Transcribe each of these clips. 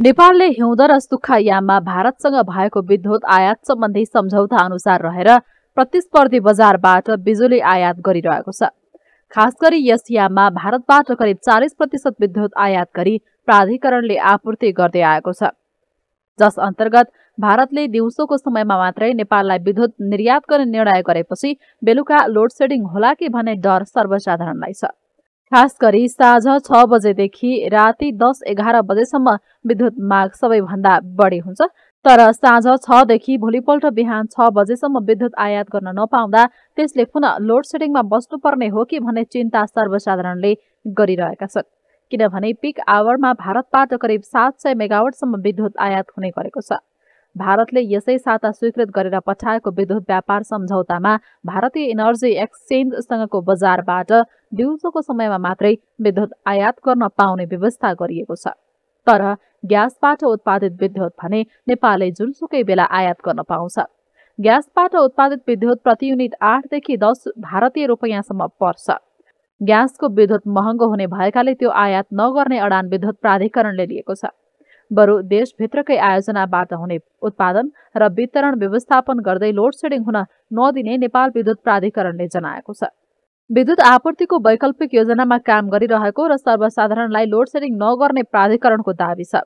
नेपालले हिउँद र सुक्खा याममा भारतसँग भएको विद्युत आयात सम्बन्धी सम्झौता अनुसार रहेर प्रतिस्पर्धी बजारबाट बिजुली आयात गरिरहेको छ खास गरी यस याममा भारतबाट करिब चालिस प्रतिशत विद्युत आयात गरी प्राधिकरणले आपूर्ति गर्दै आएको छ जस अन्तर्गत भारतले दिउँसोको समयमा मात्रै नेपाललाई विद्युत निर्यात गर्ने निर्णय गरेपछि बेलुका लोड सेडिङ होला कि भन्ने डर सर्वसाधारणलाई छ खास गरी साँझ छ बजेदेखि राति दस एघार बजेसम्म विद्युत माग सबैभन्दा बढी हुन्छ तर साँझ छदेखि भोलिपल्ट बिहान छ बजेसम्म विद्युत आयात गर्न नपाउँदा त्यसले पुनः लोड सेडिङमा बस्नुपर्ने हो कि भन्ने चिन्ता सर्वसाधारणले गरिरहेका छन् किनभने पिक आवरमा भारतबाट करिब सात सय मेगावटसम्म विद्युत आयात हुने गरेको छ भारतले यसै साता स्वीकृत गरेर पठाएको विद्युत व्यापार सम्झौतामा भारतीय इनर्जी एक्सचेन्जसँगको बजारबाट दिउँसोको समयमा मात्रै विद्युत आयात गर्न पाउने व्यवस्था गरिएको छ तर ग्यासबाट उत्पादित विद्युत भने नेपालले जुनसुकै बेला आयात गर्न पाउँछ ग्यासबाट उत्पादित विद्युत प्रति युनिट आठदेखि दस भारतीय रुपियाँसम्म पर्छ ग्यासको विद्युत महँगो हुने भएकाले त्यो आयात नगर्ने अडान विद्युत प्राधिकरणले लिएको छ बरु देशभित्रकै आयोजनाबाट हुने उत्पादन र वितरण व्यवस्थापन गर्दै लोड सेडिङ हुन नदिने नेपाल विद्युत प्राधिकरणले जनाएको छ विद्युत आपूर्तिको वैकल्पिक योजनामा काम गरिरहेको र सर्वसाधारणलाई लोड सेडिङ नगर्ने प्राधिकरणको दावी छ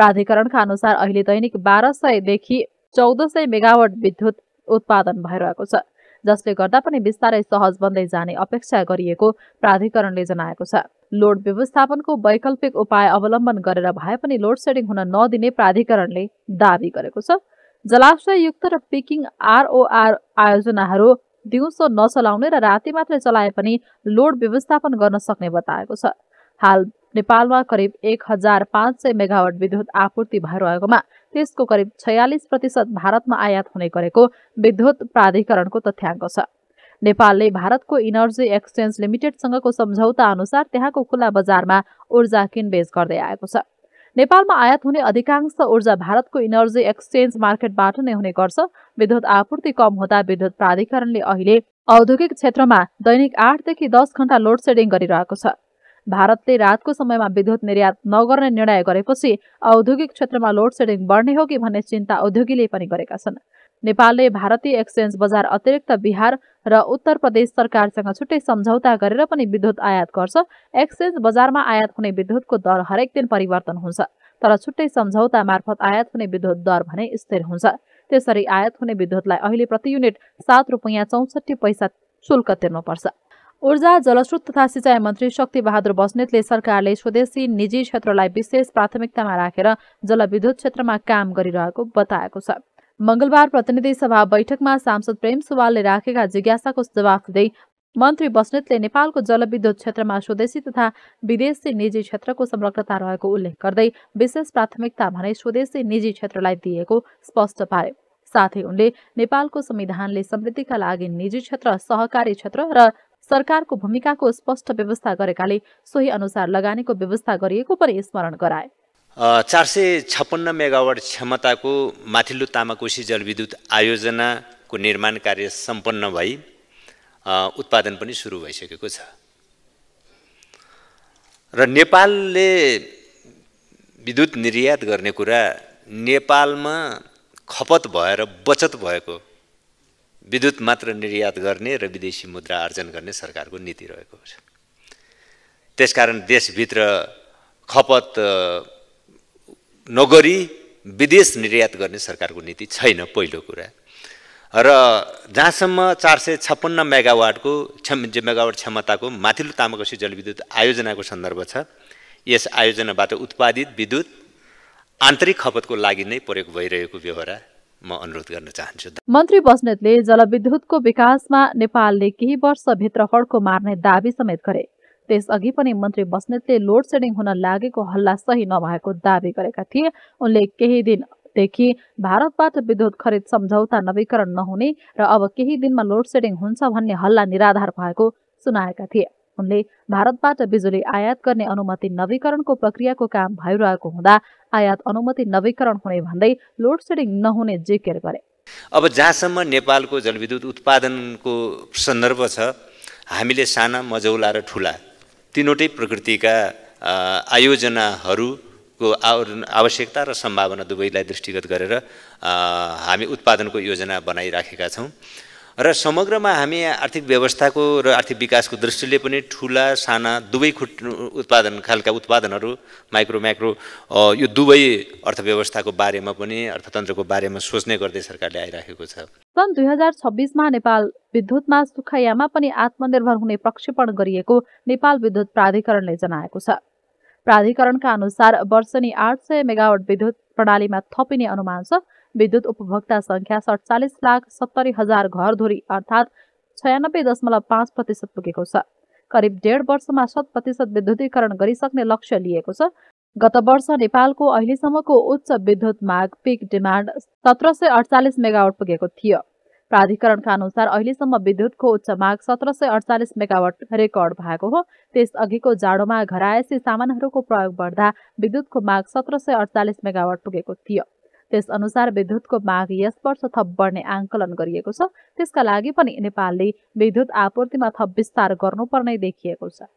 प्राधिकरणका अनुसार अहिले दैनिक बाह्र सयदेखि चौध सय मेगावट विद्युत उत्पादन भइरहेको छ जसले गर्दा पनि बिस्तारै सहज बन्दै जाने अपेक्षा गरिएको प्राधिकरणले जनाएको छ लोड व्यवस्थापनको वैकल्पिक उपाय अवलम्बन गरेर भए पनि लोड सेडिङ हुन नदिने प्राधिकरणले दावी गरेको छ युक्त र पिकिङ आरओआर आयोजनाहरू दिउँसो नचलाउने र राति मात्रै चलाए पनि लोड व्यवस्थापन गर्न सक्ने बताएको छ हाल नेपालमा करिब एक हजार पाँच सय मेगावट विद्युत आपूर्ति भइरहेकोमा त्यसको करिब छयालिस प्रतिशत भारतमा आयात हुने गरेको विद्युत प्राधिकरणको तथ्याङ्क छ नेपालले भारतको इनर्जी एक्सचेन्ज लिमिटेडसँगको सम्झौता अनुसार त्यहाँको खुला बजारमा ऊर्जा किनबेच गर्दै आएको छ नेपालमा आयात हुने अधिकांश ऊर्जा भारतको इनर्जी एक्सचेन्ज मार्केटबाट नै हुने गर्छ विद्युत आपूर्ति कम हुँदा विद्युत प्राधिकरणले अहिले औद्योगिक क्षेत्रमा दैनिक आठदेखि दस घण्टा लोड सेडिङ गरिरहेको छ भारतले रातको समयमा विद्युत निर्यात नगर्ने निर्णय गरेपछि औद्योगिक क्षेत्रमा लोड सेडिङ बढ्ने हो कि भन्ने चिन्ता उद्योगीले पनि गरेका छन् नेपालले भारतीय एक्सचेन्ज बजार अतिरिक्त बिहार र उत्तर प्रदेश सरकारसँग छुट्टै सम्झौता गरेर पनि विद्युत आयात गर्छ एक्सचेन्ज बजारमा आयात हुने विद्युतको दर हरेक दिन परिवर्तन हुन्छ तर छुट्टै सम्झौता मार्फत आयात हुने विद्युत दर भने स्थिर हुन्छ त्यसरी आयात हुने विद्युतलाई अहिले प्रति युनिट सात रुपियाँ चौसठी पैसा शुल्क तिर्नुपर्छ ऊर्जा जलस्रोत तथा सिँचाइ मन्त्री शक्ति बहादुर बस्नेतले सरकारले स्वदेशी निजी क्षेत्रलाई विशेष प्राथमिकतामा राखेर जलविद्युत क्षेत्रमा काम गरिरहेको बताएको छ मंगलबार प्रतिनिधि सभा बैठकमा सांसद प्रेम सुवालले राखेका जिज्ञासाको जवाफ दिँदै मन्त्री बस्नेतले नेपालको जलविद्युत क्षेत्रमा स्वदेशी तथा विदेशी निजी क्षेत्रको संलग्नता रहेको उल्लेख गर्दै विशेष प्राथमिकता भने स्वदेशी निजी क्षेत्रलाई दिएको स्पष्ट पारे साथै उनले नेपालको संविधानले समृद्धिका लागि निजी क्षेत्र सहकारी क्षेत्र र सरकारको भूमिकाको स्पष्ट व्यवस्था गरेकाले सोही अनुसार लगानीको व्यवस्था गरिएको पनि स्मरण गराए चार सय छप्पन्न मेगावाट क्षमताको माथिल्लो तामाकोशी जलविद्युत आयोजनाको निर्माण कार्य सम्पन्न भई उत्पादन पनि सुरु भइसकेको छ र नेपालले विद्युत निर्यात गर्ने कुरा नेपालमा खपत भएर बचत भएको विद्युत मात्र निर्यात गर्ने र विदेशी मुद्रा आर्जन गर्ने सरकारको नीति रहेको छ त्यसकारण देशभित्र खपत नगरी विदेश निर्यात गर्ने सरकारको नीति छैन पहिलो कुरा र जहाँसम्म चार सय छप्पन्न मेगावाटको क्षम मेगावाट क्षमताको माथिल्लो तामाकोसी जलविद्युत आयोजनाको सन्दर्भ छ यस आयोजनाबाट उत्पादित विद्युत आन्तरिक खपतको लागि नै प्रयोग भइरहेको व्यवहार म अनुरोध गर्न चाहन्छु मन्त्री बस्नेतले जलविद्युतको विकासमा नेपालले केही वर्षभित्र फड्को मार्ने दावी समेत गरे त्यसअघि पनि मन्त्री बस्नेतले लोड सेडिङ हुन लागेको हल्ला सही नभएको दावी गरेका थिए उनले केही दिनदेखि भारतबाट विद्युत खरिद सम्झौता नवीकरण नहुने र अब केही दिनमा लोड सेडिङ हुन्छ भन्ने हल्ला निराधार भएको सुनाएका थिए उनले भारतबाट बिजुली आयात गर्ने अनुमति नवीकरणको प्रक्रियाको काम भइरहेको हुँदा आयात अनुमति नवीकरण हुने भन्दै लोड सेडिङ नहुने जिकिर गरे अब जहाँसम्म नेपालको जलविद्युत उत्पादनको सन्दर्भ छ हामीले साना मजौला र ठुला तिनवटै प्रकृतिका आयोजनाहरूको आवश्यकता र सम्भावना दुवैलाई दृष्टिगत गरेर हामी उत्पादनको योजना बनाइराखेका छौँ र समग्रमा हामी आर्थिक व्यवस्थाको र आर्थिक विकासको दृष्टिले पनि ठुला साना दुवै खुट उत्पादन खालका उत्पादनहरू माइक्रो माइक्रो यो दुवै अर्थव्यवस्थाको बारेमा पनि अर्थतन्त्रको बारेमा सोच्ने गर्दै सरकारले आइराखेको छ सन् दुई हजार छब्बिसमा नेपाल विद्युतमा सुखैयामा पनि आत्मनिर्भर हुने प्रक्षेपण गरिएको नेपाल विद्युत प्राधिकरणले जनाएको छ प्राधिकरणका अनुसार वर्षनी आठ सय मेगावट विद्युत प्रणालीमा थपिने अनुमान छ विद्युत उपभोक्ता सङ्ख्या सडचालिस लाख सत्तरी हजार घरधुरी अर्थात् छयानब्बे दशमलव पाँच प्रतिशत पुगेको छ करिब डेढ वर्षमा शत प्रतिशत विद्युतीकरण गरिसक्ने लक्ष्य लिएको छ गत वर्ष नेपालको अहिलेसम्मको उच्च विद्युत माग पिक डिमान्ड सत्र सय अडचालिस मेगावाट पुगेको थियो प्राधिकरणका अनुसार अहिलेसम्म विद्युतको उच्च माग सत्र सय अडचालिस मेगावट रेकर्ड भएको हो त्यसअघिको जाडोमा घरायसी सामानहरूको प्रयोग बढ्दा विद्युतको माग सत्र सय अडचालिस मेगावट पुगेको थियो त्यसअनुसार विद्युतको माग यस वर्ष थप बढ्ने आंकलन गरिएको छ त्यसका लागि पनि नेपालले विद्युत आपूर्तिमा थप विस्तार गर्नुपर्ने देखिएको छ